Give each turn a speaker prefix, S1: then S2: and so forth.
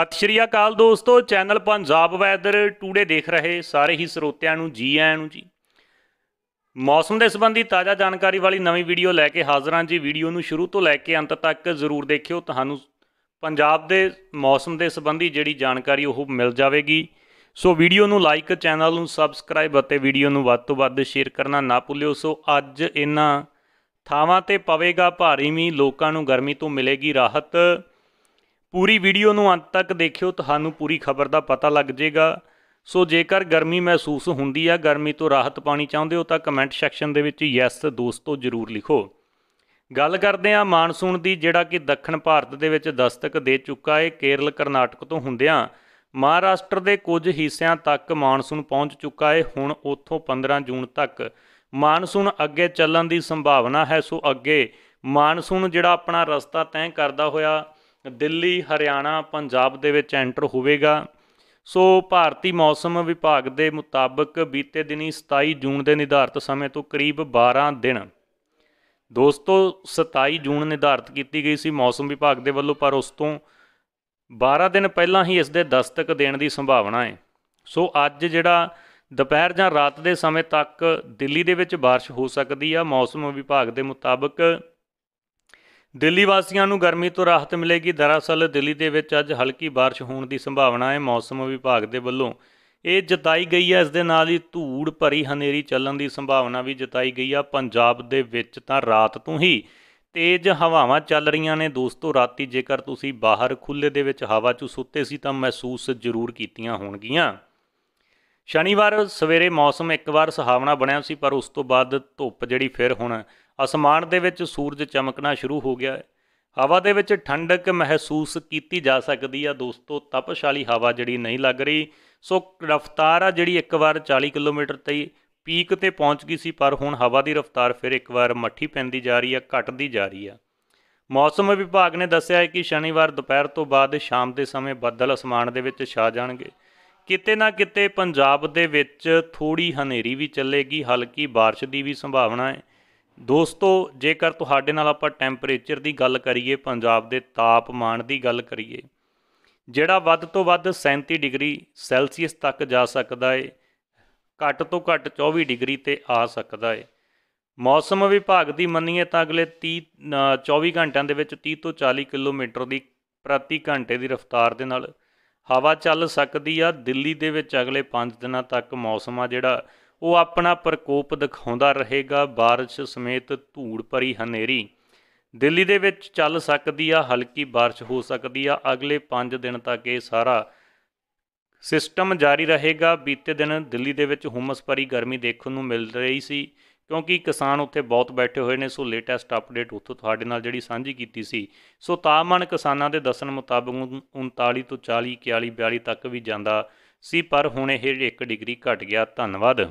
S1: ਸਤਿ ਸ਼੍ਰੀ ਅਕਾਲ ਦੋਸਤੋ channel Punjab weather today ਦੇਖ ਰਹੇ ਸਾਰੇ ਹੀ ਸਰੋਤਿਆਂ ਨੂੰ ਜੀ ਆਇਆਂ ਨੂੰ ਜੀ ਮੌਸਮ ਦੇ ਸੰਬੰਧੀ ਤਾਜ਼ਾ ਜਾਣਕਾਰੀ ਵਾਲੀ ਨਵੀਂ ਵੀਡੀਓ ਲੈ ਕੇ ਹਾਜ਼ਰ ਹਾਂ ਜੀ ਵੀਡੀਓ ਨੂੰ ਸ਼ੁਰੂ ਤੋਂ ਲੈ ਕੇ ਅੰਤ ਤੱਕ ਜ਼ਰੂਰ ਦੇਖਿਓ ਤੁਹਾਨੂੰ ਪੰਜਾਬ ਦੇ ਮੌਸਮ ਦੇ ਸੰਬੰਧੀ ਜਿਹੜੀ ਜਾਣਕਾਰੀ ਉਹ ਮਿਲ ਜਾਵੇਗੀ ਸੋ ਵੀਡੀਓ ਨੂੰ ਲਾਈਕ ਚੈਨਲ ਨੂੰ ਸਬਸਕ੍ਰਾਈਬ ਅਤੇ ਵੀਡੀਓ ਨੂੰ ਵੱਧ ਤੋਂ ਵੱਧ ਸ਼ੇਅਰ ਕਰਨਾ ਨਾ ਭੁੱਲਿਓ ਸੋ ਅੱਜ ਇਹਨਾਂ ਥਾਵਾਂ ਤੇ ਪਵੇਗਾ ਭਾਰੀ ਮੀਂਹ ਲੋਕਾਂ ਨੂੰ ਗਰਮੀ ਤੋਂ ਮਿਲੇਗੀ ਰਾਹਤ ਪੂਰੀ ਵੀਡੀਓ ਨੂੰ ਅੰਤ ਤੱਕ ਦੇਖਿਓ ਤੁਹਾਨੂੰ ਪੂਰੀ ਖਬਰ ਦਾ ਪਤਾ ਲੱਗ ਜਾਏਗਾ ਸੋ ਜੇਕਰ ਗਰਮੀ ਮਹਿਸੂਸ ਹੁੰਦੀ ਆ ਗਰਮੀ ਤੋਂ ਰਾਹਤ ਪਾਣੀ ਚਾਹੁੰਦੇ ਹੋ ਤਾਂ ਕਮੈਂਟ ਸੈਕਸ਼ਨ ਦੇ ਵਿੱਚ ਯੈਸ ਦੋਸਤੋ ਜ਼ਰੂਰ ਲਿਖੋ ਗੱਲ ਕਰਦੇ ਆ ਮਾਨਸੂਨ ਦੀ ਜਿਹੜਾ ਕਿ ਦੱਖਣ ਭਾਰਤ ਦੇ ਵਿੱਚ ਦਸਤਕ ਦੇ ਚੁੱਕਾ ਹੈ ਕੇਰਲ ਕਰਨਾਟਕ ਤੋਂ ਹੁੰਦਿਆਂ ਮਹਾਰਾਸ਼ਟਰ ਦੇ ਕੁਝ ਹਿੱਸਿਆਂ ਤੱਕ ਮਾਨਸੂਨ ਪਹੁੰਚ ਚੁੱਕਾ ਹੈ ਹੁਣ ਉੱਥੋਂ 15 ਜੂਨ ਤੱਕ ਮਾਨਸੂਨ ਅੱਗੇ ਚੱਲਣ ਦੀ ਸੰਭਾਵਨਾ ਹੈ ਸੋ ਅੱਗੇ ਮਾਨਸੂਨ ਜਿਹੜਾ ਆਪਣਾ ਰਸਤਾ ਤੈਅ ਕਰਦਾ ਹੋਇਆ ਦਿੱਲੀ ਹਰਿਆਣਾ ਪੰਜਾਬ ਦੇ ਵਿੱਚ ਐਂਟਰ ਹੋਵੇਗਾ ਸੋ ਭਾਰਤੀ ਮੌਸਮ ਵਿਭਾਗ ਦੇ ਮੁਤਾਬਕ ਬੀਤੇ ਦਿਨੀ 27 ਜੂਨ ਦੇ ਨਿਰਧਾਰਤ ਸਮੇਂ ਤੋਂ ਕਰੀਬ 12 ਦਿਨ ਦੋਸਤੋ 27 ਜੂਨ ਨਿਰਧਾਰਤ ਕੀਤੀ ਗਈ ਸੀ ਮੌਸਮ ਵਿਭਾਗ ਦੇ ਵੱਲੋਂ ਪਰ ਉਸ ਤੋਂ 12 ਦਿਨ ਪਹਿਲਾਂ ਹੀ ਇਸ ਦੇ ਦਸਤਕ ਦੇਣ ਦੀ ਸੰਭਾਵਨਾ ਹੈ ਸੋ ਅੱਜ ਜਿਹੜਾ ਦੁਪਹਿਰ ਜਾਂ ਰਾਤ ਦੇ ਸਮੇਂ ਤੱਕ ਦਿੱਲੀ ਦੇ ਵਿੱਚ بارش ਹੋ ਸਕਦੀ ਆ ਮੌਸਮ ਵਿਭਾਗ ਦੇ ਮੁਤਾਬਕ ਦਿੱਲੀ ਵਾਸੀਆਂ ਨੂੰ ਗਰਮੀ ਤੋਂ ਰਾਹਤ ਮਿਲੇਗੀ ਦਰਅਸਲ ਦਿੱਲੀ ਦੇ ਵਿੱਚ ਅੱਜ ਹਲਕੀ بارش ਹੋਣ ਦੀ ਸੰਭਾਵਨਾ ਹੈ ਮੌਸਮ ਵਿਭਾਗ ਦੇ ਵੱਲੋਂ ਇਹ ਜਤਾਈ ਗਈ ਹੈ ਇਸ ਦੇ ਨਾਲ ਹੀ ਧੂੜ ਭਰੀ ਹਨੇਰੀ ਚੱਲਣ ਦੀ ਸੰਭਾਵਨਾ ਵੀ ਜਤਾਈ ਗਈ ਆ ਪੰਜਾਬ ਦੇ ਵਿੱਚ ਤਾਂ ਰਾਤ ਤੋਂ ਹੀ ਤੇਜ਼ ਹਵਾਵਾਂ ਚੱਲ ਰਹੀਆਂ ਨੇ ਦੋਸਤੋ ਰਾਤੀ ਜੇਕਰ ਤੁਸੀਂ ਬਾਹਰ ਖੁੱਲੇ ਦੇ ਵਿੱਚ ਹਵਾ 'ਚ ਸੁੱਤੇ ਸੀ ਤਾਂ ਮਹਿਸੂਸ ਜ਼ਰੂਰ ਕੀਤੀਆਂ ਹੋਣਗੀਆਂ ਸ਼ਨੀਵਾਰ ਸਵੇਰੇ ਮੌਸਮ ਇੱਕ ਵਾਰ ਸੁਹਾਵਣਾ ਬਣਿਆ ਸੀ ਪਰ ਉਸ ਤੋਂ ਬਾਅਦ ਧੁੱਪ ਜਿਹੜੀ ਫਿਰ ਹੁਣ ਅਸਮਾਨ ਦੇ ਵਿੱਚ ਸੂਰਜ ਚਮਕਣਾ ਸ਼ੁਰੂ ਹੋ ਗਿਆ ਹੈ ਹਵਾ ਦੇ ਵਿੱਚ ਠੰਡਕ ਮਹਿਸੂਸ ਕੀਤੀ ਜਾ ਸਕਦੀ ਆ ਦੋਸਤੋ ਤਪਸ਼ ਵਾਲੀ ਹਵਾ ਜਿਹੜੀ ਨਹੀਂ ਲੱਗ ਰਹੀ ਸੋ ਰਫ਼ਤਾਰ ਆ ਜਿਹੜੀ ਇੱਕ ਵਾਰ 40 ਕਿਲੋਮੀਟਰ ਤੇ ਪੀਕ ਤੇ ਪਹੁੰਚ ਗਈ ਸੀ ਪਰ ਹੁਣ ਹਵਾ ਦੀ ਰਫ਼ਤਾਰ ਫਿਰ ਇੱਕ ਵਾਰ ਮੱਠੀ ਪੈਂਦੀ ਜਾ ਰਹੀ ਆ ਘਟਦੀ ਜਾ ਰਹੀ ਆ ਮੌਸਮ ਵਿਭਾਗ ਨੇ ਦੱਸਿਆ ਹੈ ਕਿ ਸ਼ਨੀਵਾਰ ਦੁਪਹਿਰ ਤੋਂ ਬਾਅਦ ਸ਼ਾਮ ਦੇ ਸਮੇਂ ਬੱਦਲ ਅਸਮਾਨ ਦੇ ਵਿੱਚ ਛਾ ਜਾਣਗੇ ਕਿਤੇ ਨਾ ਕਿਤੇ ਪੰਜਾਬ ਦੇ ਵਿੱਚ ਥੋੜੀ ਹਨੇਰੀ ਵੀ ਚੱਲੇਗੀ ਹਲਕੀ بارش ਦੀ ਵੀ ਸੰਭਾਵਨਾ ਹੈ ਦੋਸਤੋ ਜੇਕਰ ਤੁਹਾਡੇ ਨਾਲ ਆਪਾਂ ਟੈਂਪਰੇਚਰ ਦੀ ਗੱਲ ਕਰੀਏ ਪੰਜਾਬ ਦੇ ਤਾਪਮਾਨ ਦੀ ਗੱਲ ਕਰੀਏ ਜਿਹੜਾ ਵੱਧ ਤੋਂ ਵੱਧ 37 ਡਿਗਰੀ ਸੈਲਸੀਅਸ ਤੱਕ ਜਾ ਸਕਦਾ ਏ ਘੱਟ ਤੋਂ ਘੱਟ 24 ਡਿਗਰੀ ਤੇ ਆ ਸਕਦਾ ਏ ਮੌਸਮ ਵਿਭਾਗ ਦੀ ਮੰਨੀਏ ਤਾਂ ਅਗਲੇ 30 24 ਘੰਟਿਆਂ ਦੇ ਵਿੱਚ 30 ਤੋਂ 40 ਕਿਲੋਮੀਟਰ ਦੀ ਪ੍ਰਤੀ ਘੰਟੇ ਦੀ ਰਫ਼ਤਾਰ ਦੇ ਨਾਲ ਹਵਾ ਚੱਲ ਸਕਦੀ ਆ ਦਿੱਲੀ ਦੇ ਵਿੱਚ ਅਗਲੇ 5 ਦਿਨਾਂ ਤੱਕ ਮੌਸਮ ਆ ਜਿਹੜਾ ਉਹ ਆਪਣਾ ਪ੍ਰਕੋਪ ਦਿਖਾਉਂਦਾ ਰਹੇਗਾ بارش ਸਮੇਤ ਧੂੜ ਭਰੀ ਹਨੇਰੀ ਦਿੱਲੀ ਦੇ ਵਿੱਚ ਚੱਲ ਸਕਦੀ ਆ ਹਲਕੀ بارش ਹੋ ਸਕਦੀ ਆ ਅਗਲੇ 5 ਦਿਨ ਤੱਕ ਇਹ ਸਾਰਾ ਸਿਸਟਮ ਜਾਰੀ ਰਹੇਗਾ ਬੀਤੇ ਦਿਨ ਦਿੱਲੀ ਦੇ ਵਿੱਚ ਹਮਸ ਭਰੀ ਗਰਮੀ ਦੇਖਣ ਨੂੰ ਮਿਲ ਰਹੀ ਸੀ ਕਿਉਂਕਿ ਕਿਸਾਨ ਉੱਥੇ ਬਹੁਤ ਬੈਠੇ ਹੋਏ ਨੇ ਸੋ ਲੇਟੈਸਟ ਅਪਡੇਟ ਉੱਥੋਂ ਤੁਹਾਡੇ ਨਾਲ ਜਿਹੜੀ ਸਾਂਝੀ ਕੀਤੀ ਸੀ ਸੋ ਤਾਪਮਾਨ ਕਿਸਾਨਾਂ ਦੇ ਦੱਸਣ ਮੁਤਾਬਕ 39 ਤੋਂ 40 41 42 ਤੱਕ ਵੀ ਜਾਂਦਾ ਸੀ ਪਰ ਹੁਣ ਇਹ 1 ਡਿਗਰੀ ਘਟ ਗਿਆ ਧੰਨਵਾਦ